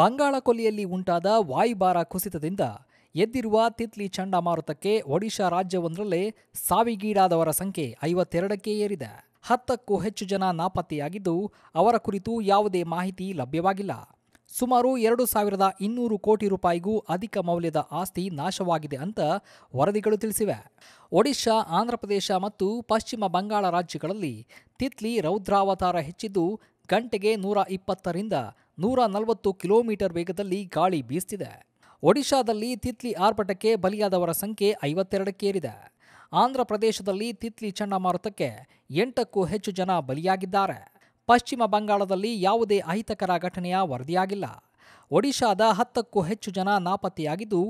ಬಂಗಾಳಕೊಲ್ಲಿಯಲ್ಲಿ ಉಂಟಾದ ವಾಯುಭಾರ ಕುಸಿತದಿಂದ ಎದ್ದಿರುವ ತಿತ್ಲಿ ಚಂಡಮಾರುತಕ್ಕೆ ಒಡಿಶಾ ರಾಜ್ಯವೊಂದರಲ್ಲೇ ಸಾವಿಗೀಡಾದವರ ಸಂಖ್ಯೆ ಐವತ್ತೆರಡಕ್ಕೆ ಏರಿದೆ ಹತ್ತಕ್ಕೂ ಹೆಚ್ಚು ಜನ ನಾಪತ್ತೆಯಾಗಿದ್ದು ಅವರ ಕುರಿತು ಯಾವುದೇ ಮಾಹಿತಿ ಲಭ್ಯವಾಗಿಲ್ಲ ಸುಮಾರು ಎರಡು ಸಾವಿರದ ಇನ್ನೂರು ಕೋಟಿ ರೂಪಾಯಿಗೂ ಅಧಿಕ ಮೌಲ್ಯದ ಆಸ್ತಿ ನಾಶವಾಗಿದೆ ಅಂತ ವರದಿಗಳು ತಿಳಿಸಿವೆ ಒಡಿಶಾ ಆಂಧ್ರಪ್ರದೇಶ ಮತ್ತು ಪಶ್ಚಿಮ ಬಂಗಾಳ ರಾಜ್ಯಗಳಲ್ಲಿ ತಿತ್ಲಿ ರೌದ್ರಾವತಾರ ಹೆಚ್ಚಿದ್ದು ಗಂಟೆಗೆ ನೂರ ಇಪ್ಪತ್ತರಿಂದ ನೂರ ನಲವತ್ತು ಕಿಲೋಮೀಟರ್ ವೇಗದಲ್ಲಿ ಗಾಳಿ ಬೀಸ್ತಿದೆ ಒಡಿಶಾದಲ್ಲಿ ತಿತ್ಲಿ ಆರ್ಭಟಕ್ಕೆ ಬಲಿಯಾದವರ ಸಂಖ್ಯೆ ಐವತ್ತೆರಡಕ್ಕೇರಿದೆ ಆಂಧ್ರ ಪ್ರದೇಶದಲ್ಲಿ ತಿತ್ಲಿ ಚಂಡಮಾರುತಕ್ಕೆ ಎಂಟಕ್ಕೂ ಹೆಚ್ಚು ಜನ ಬಲಿಯಾಗಿದ್ದಾರೆ ಪಶ್ಚಿಮ ಬಂಗಾಳದಲ್ಲಿ ಯಾವುದೇ ಅಹಿತಕರ ಘಟನೆಯ ವರದಿಯಾಗಿಲ್ಲ ಒಡಿಶಾದ ಹತ್ತಕ್ಕೂ ಹೆಚ್ಚು ಜನ ನಾಪತ್ತೆಯಾಗಿದ್ದು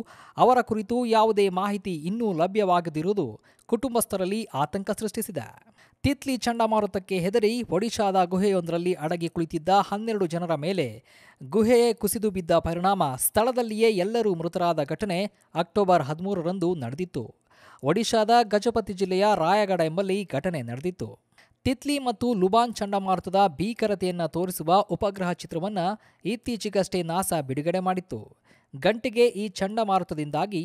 ಅವರ ಕುರಿತು ಯಾವುದೇ ಮಾಹಿತಿ ಇನ್ನೂ ಲಭ್ಯವಾಗದಿರುವುದು ಕುಟುಂಬಸ್ಥರಲ್ಲಿ ಆತಂಕ ಸೃಷ್ಟಿಸಿದೆ ತಿತ್ಲಿ ಚಂಡಮಾರುತಕ್ಕೆ ಹೆದರಿ ಒಡಿಶಾದ ಗುಹೆಯೊಂದರಲ್ಲಿ ಅಡಗಿ ಕುಳಿತಿದ್ದ ಹನ್ನೆರಡು ಜನರ ಮೇಲೆ ಗುಹೆಯೇ ಕುಸಿದು ಬಿದ್ದ ಪರಿಣಾಮ ಸ್ಥಳದಲ್ಲಿಯೇ ಎಲ್ಲರೂ ಮೃತರಾದ ಘಟನೆ ಅಕ್ಟೋಬರ್ ಹದಿಮೂರರಂದು ನಡೆದಿತ್ತು ಒಡಿಶಾದ ಗಜಪತಿ ಜಿಲ್ಲೆಯ ರಾಯಗಢ ಎಂಬಲ್ಲಿ ಘಟನೆ ನಡೆದಿತ್ತು ತಿತ್ಲಿ ಮತ್ತು ಲುಬಾನ್ ಚಂಡಮಾರುತದ ಭೀಕರತೆಯನ್ನು ತೋರಿಸುವ ಉಪಗ್ರಹ ಚಿತ್ರವನ್ನು ಇತ್ತೀಚೆಗಷ್ಟೇ ನಾಸಾ ಬಿಡುಗಡೆ ಮಾಡಿತ್ತು ಗಂಟೆಗೆ ಈ ಚಂಡಮಾರುತದಿಂದಾಗಿ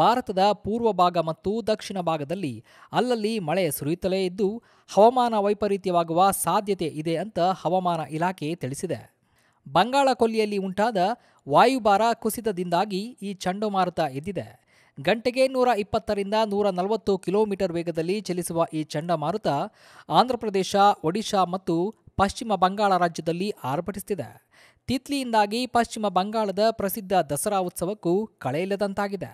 ಭಾರತದ ಪೂರ್ವ ಭಾಗ ಮತ್ತು ದಕ್ಷಿಣ ಭಾಗದಲ್ಲಿ ಅಲ್ಲಲ್ಲಿ ಮಳೆ ಸುರಿಯುತ್ತಲೇ ಇದ್ದು ಹವಾಮಾನ ವೈಪರೀತ್ಯವಾಗುವ ಸಾಧ್ಯತೆ ಇದೆ ಅಂತ ಹವಾಮಾನ ಇಲಾಖೆ ತಿಳಿಸಿದೆ ಬಂಗಾಳ ಕೊಲ್ಲಿಯಲ್ಲಿ ಉಂಟಾದ ವಾಯುಭಾರ ಕುಸಿತದಿಂದಾಗಿ ಈ ಚಂಡಮಾರುತ ಎದ್ದಿದೆ ಗಂಟೆಗೆ ನೂರ ಇಪ್ಪತ್ತರಿಂದ ನೂರ ನಲವತ್ತು ಕಿಲೋಮೀಟರ್ ವೇಗದಲ್ಲಿ ಚಲಿಸುವ ಈ ಚಂಡಮಾರುತ ಆಂಧ್ರಪ್ರದೇಶ ಒಡಿಶಾ ಮತ್ತು ಪಶ್ಚಿಮ ಬಂಗಾಳ ರಾಜ್ಯದಲ್ಲಿ ಆರ್ಭಟಿಸುತ್ತಿದೆ ತಿತ್ಲಿಯಿಂದಾಗಿ ಪಶ್ಚಿಮ ಬಂಗಾಳದ ಪ್ರಸಿದ್ಧ ದಸರಾ ಉತ್ಸವಕ್ಕೂ ಕಳೆಯಿಲ್ಲದಂತಾಗಿದೆ